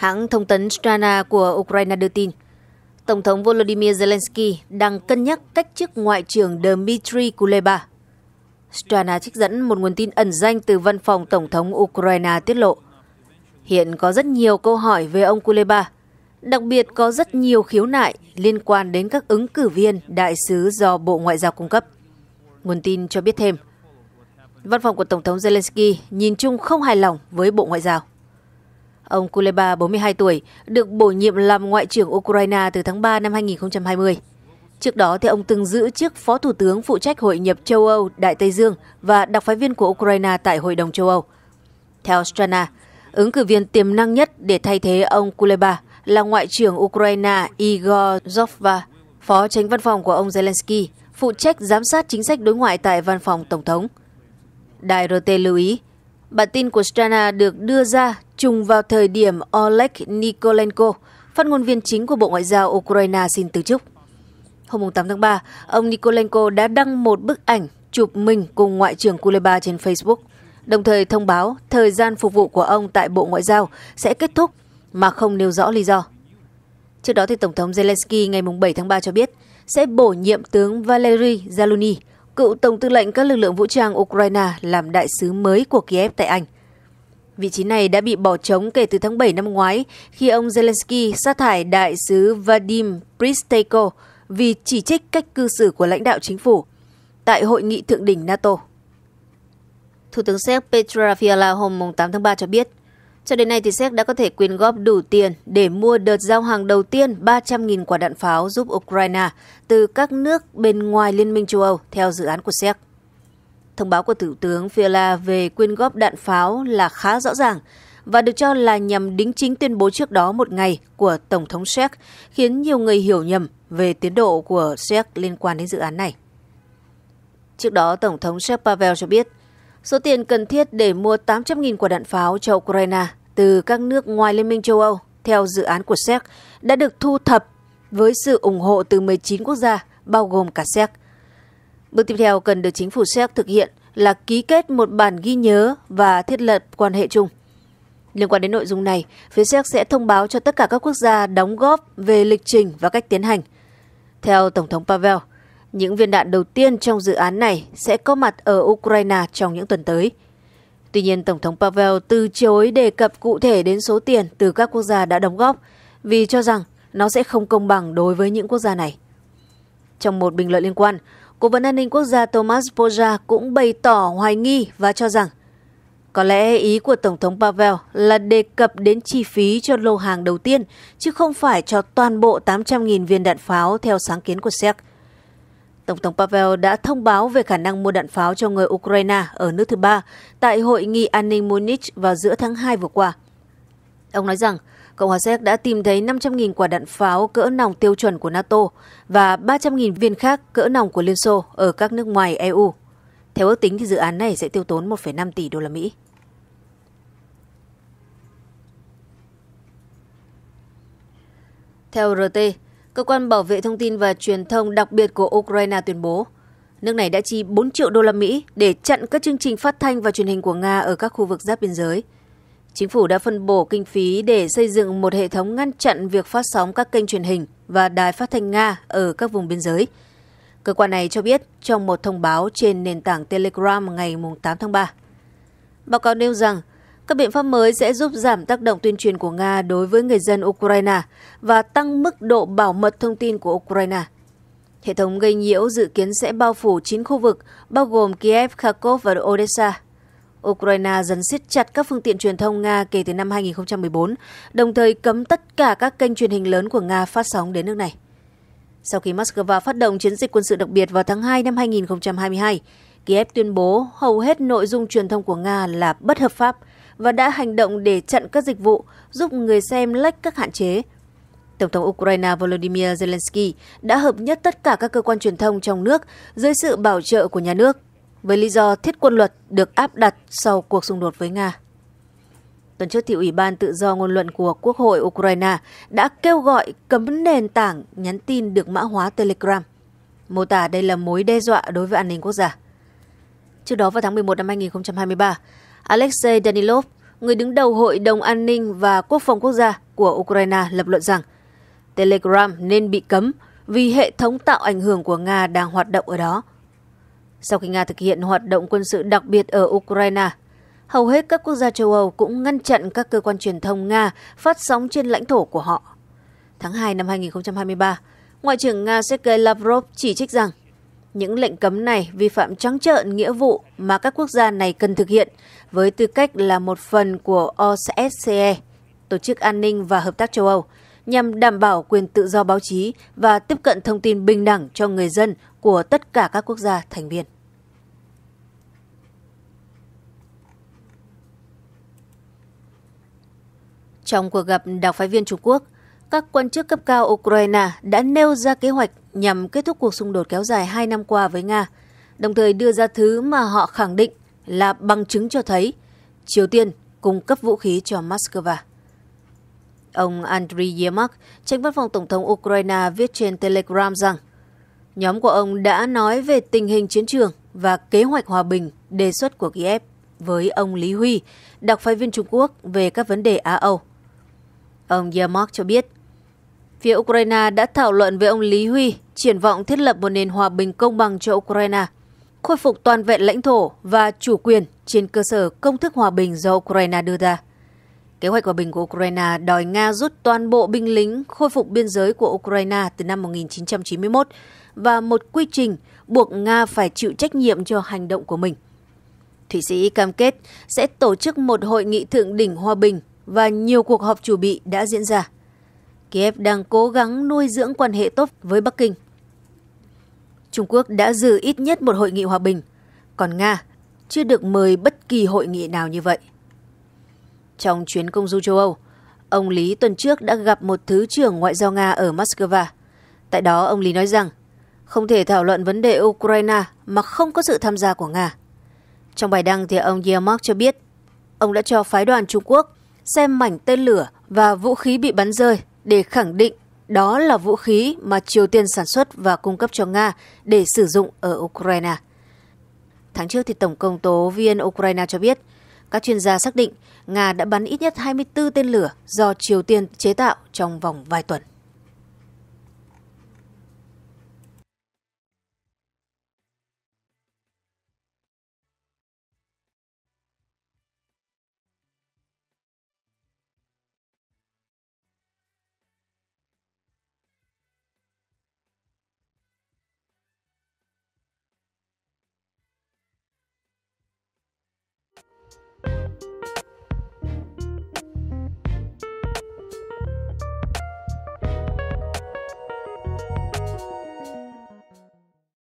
Hãng thông tấn Strana của Ukraine đưa tin, Tổng thống Volodymyr Zelensky đang cân nhắc cách chức Ngoại trưởng Dmitry Kuleba. Strana trích dẫn một nguồn tin ẩn danh từ văn phòng Tổng thống Ukraine tiết lộ. Hiện có rất nhiều câu hỏi về ông Kuleba, đặc biệt có rất nhiều khiếu nại liên quan đến các ứng cử viên đại sứ do Bộ Ngoại giao cung cấp. Nguồn tin cho biết thêm, văn phòng của Tổng thống Zelensky nhìn chung không hài lòng với Bộ Ngoại giao. Ông Kuleba, 42 tuổi, được bổ nhiệm làm Ngoại trưởng Ukraine từ tháng 3 năm 2020. Trước đó, thì ông từng giữ chức Phó Thủ tướng phụ trách Hội nhập châu Âu, Đại Tây Dương và đặc phái viên của Ukraine tại Hội đồng châu Âu. Theo Strana, ứng cử viên tiềm năng nhất để thay thế ông Kuleba là Ngoại trưởng Ukraine Igor Zhova, Phó tránh văn phòng của ông Zelensky, phụ trách giám sát chính sách đối ngoại tại văn phòng Tổng thống. Đài RT lưu ý, bản tin của Strana được đưa ra trùng vào thời điểm Oleg Nikolenko, phát ngôn viên chính của Bộ Ngoại giao Ukraine xin từ chức. Hôm 8 tháng 3, ông Nikolenko đã đăng một bức ảnh chụp mình cùng Ngoại trưởng Kuleba trên Facebook, đồng thời thông báo thời gian phục vụ của ông tại Bộ Ngoại giao sẽ kết thúc mà không nêu rõ lý do. Trước đó, thì Tổng thống Zelensky ngày 7 tháng 3 cho biết sẽ bổ nhiệm tướng Valery Zaluni, cựu Tổng tư lệnh các lực lượng vũ trang Ukraine làm đại sứ mới của Kiev tại Anh – Vị trí này đã bị bỏ trống kể từ tháng 7 năm ngoái khi ông Zelensky sa thải đại sứ Vadim Pristeko vì chỉ trích cách cư xử của lãnh đạo chính phủ tại hội nghị thượng đỉnh NATO. Thủ tướng Séc Petra Fiala hôm 8 tháng 3 cho biết, cho đến nay thì Séc đã có thể quyên góp đủ tiền để mua đợt giao hàng đầu tiên 300.000 quả đạn pháo giúp Ukraine từ các nước bên ngoài Liên minh châu Âu theo dự án của Séc. Thông báo của Thủ tướng Fiala về quyên góp đạn pháo là khá rõ ràng và được cho là nhằm đính chính tuyên bố trước đó một ngày của Tổng thống Séc, khiến nhiều người hiểu nhầm về tiến độ của Séc liên quan đến dự án này. Trước đó, Tổng thống Séc Pavel cho biết, số tiền cần thiết để mua 800.000 quả đạn pháo cho Ukraine từ các nước ngoài Liên minh châu Âu theo dự án của Séc đã được thu thập với sự ủng hộ từ 19 quốc gia, bao gồm cả Séc – Bước tiếp theo cần được chính phủ Séc thực hiện là ký kết một bản ghi nhớ và thiết lập quan hệ chung. Liên quan đến nội dung này, phía Séc sẽ thông báo cho tất cả các quốc gia đóng góp về lịch trình và cách tiến hành. Theo Tổng thống Pavel, những viên đạn đầu tiên trong dự án này sẽ có mặt ở Ukraine trong những tuần tới. Tuy nhiên, Tổng thống Pavel từ chối đề cập cụ thể đến số tiền từ các quốc gia đã đóng góp vì cho rằng nó sẽ không công bằng đối với những quốc gia này. Trong một bình luận liên quan, Cố vấn an ninh quốc gia Thomas Poja cũng bày tỏ hoài nghi và cho rằng có lẽ ý của Tổng thống Pavel là đề cập đến chi phí cho lô hàng đầu tiên, chứ không phải cho toàn bộ 800.000 viên đạn pháo theo sáng kiến của Séc. Tổng thống Pavel đã thông báo về khả năng mua đạn pháo cho người Ukraine ở nước thứ ba tại Hội nghị An ninh Munich vào giữa tháng 2 vừa qua. Ông nói rằng Cộng hòa Séc đã tìm thấy 500.000 quả đạn pháo cỡ nòng tiêu chuẩn của NATO và 300.000 viên khác cỡ nòng của Liên Xô ở các nước ngoài EU. Theo ước tính thì dự án này sẽ tiêu tốn 1,5 tỷ đô la Mỹ. Theo RT, cơ quan bảo vệ thông tin và truyền thông đặc biệt của Ukraine tuyên bố, nước này đã chi 4 triệu đô la Mỹ để chặn các chương trình phát thanh và truyền hình của Nga ở các khu vực giáp biên giới – Chính phủ đã phân bổ kinh phí để xây dựng một hệ thống ngăn chặn việc phát sóng các kênh truyền hình và đài phát thanh Nga ở các vùng biên giới. Cơ quan này cho biết trong một thông báo trên nền tảng Telegram ngày 8 tháng 3. Báo cáo nêu rằng các biện pháp mới sẽ giúp giảm tác động tuyên truyền của Nga đối với người dân Ukraine và tăng mức độ bảo mật thông tin của Ukraine. Hệ thống gây nhiễu dự kiến sẽ bao phủ 9 khu vực, bao gồm Kiev, Kharkov và Odessa. Ukraine dần siết chặt các phương tiện truyền thông Nga kể từ năm 2014, đồng thời cấm tất cả các kênh truyền hình lớn của Nga phát sóng đến nước này. Sau khi Moscow phát động chiến dịch quân sự đặc biệt vào tháng 2 năm 2022, Kiev tuyên bố hầu hết nội dung truyền thông của Nga là bất hợp pháp và đã hành động để chặn các dịch vụ, giúp người xem lách các hạn chế. Tổng thống Ukraine Volodymyr Zelensky đã hợp nhất tất cả các cơ quan truyền thông trong nước dưới sự bảo trợ của nhà nước với lý do thiết quân luật được áp đặt sau cuộc xung đột với Nga. Tuần trước thì Ủy ban tự do ngôn luận của Quốc hội Ukraine đã kêu gọi cấm nền tảng nhắn tin được mã hóa Telegram, mô tả đây là mối đe dọa đối với an ninh quốc gia. Trước đó vào tháng 11 năm 2023, Alexei Danilov, người đứng đầu Hội đồng An ninh và Quốc phòng quốc gia của Ukraine lập luận rằng Telegram nên bị cấm vì hệ thống tạo ảnh hưởng của Nga đang hoạt động ở đó sau khi Nga thực hiện hoạt động quân sự đặc biệt ở Ukraine, hầu hết các quốc gia châu Âu cũng ngăn chặn các cơ quan truyền thông Nga phát sóng trên lãnh thổ của họ. Tháng 2 năm 2023, Ngoại trưởng Nga Sergei Lavrov chỉ trích rằng những lệnh cấm này vi phạm trắng trợn nghĩa vụ mà các quốc gia này cần thực hiện với tư cách là một phần của OSCE, Tổ chức An ninh và Hợp tác châu Âu, nhằm đảm bảo quyền tự do báo chí và tiếp cận thông tin bình đẳng cho người dân của tất cả các quốc gia thành viên. Trong cuộc gặp đặc phái viên Trung Quốc, các quan chức cấp cao Ukraine đã nêu ra kế hoạch nhằm kết thúc cuộc xung đột kéo dài 2 năm qua với Nga, đồng thời đưa ra thứ mà họ khẳng định là bằng chứng cho thấy Triều Tiên cung cấp vũ khí cho Moscow. Ông Andriy Yermak, tránh văn phòng Tổng thống Ukraine viết trên Telegram rằng nhóm của ông đã nói về tình hình chiến trường và kế hoạch hòa bình đề xuất của Kiev với ông Lý Huy, đặc phái viên Trung Quốc về các vấn đề Á-Âu. Ông Yermak cho biết, phía Ukraine đã thảo luận với ông Lý Huy triển vọng thiết lập một nền hòa bình công bằng cho Ukraine, khôi phục toàn vẹn lãnh thổ và chủ quyền trên cơ sở công thức hòa bình do Ukraine đưa ra. Kế hoạch hòa bình của Ukraine đòi Nga rút toàn bộ binh lính khôi phục biên giới của Ukraine từ năm 1991 và một quy trình buộc Nga phải chịu trách nhiệm cho hành động của mình. Thụy Sĩ cam kết sẽ tổ chức một hội nghị thượng đỉnh hòa bình và nhiều cuộc họp chủ bị đã diễn ra. Kiev đang cố gắng nuôi dưỡng quan hệ tốt với Bắc Kinh. Trung Quốc đã dự ít nhất một hội nghị hòa bình, còn Nga chưa được mời bất kỳ hội nghị nào như vậy trong chuyến công du châu Âu, ông Lý tuần trước đã gặp một thứ trưởng ngoại giao Nga ở Moscow. Tại đó, ông Lý nói rằng không thể thảo luận vấn đề Ukraine mà không có sự tham gia của Nga. Trong bài đăng thì ông Yermak cho biết ông đã cho phái đoàn Trung Quốc xem mảnh tên lửa và vũ khí bị bắn rơi để khẳng định đó là vũ khí mà Triều Tiên sản xuất và cung cấp cho Nga để sử dụng ở Ukraine. Tháng trước thì Tổng công tố viên Ukraine cho biết các chuyên gia xác định Nga đã bắn ít nhất 24 tên lửa do Triều Tiên chế tạo trong vòng vài tuần.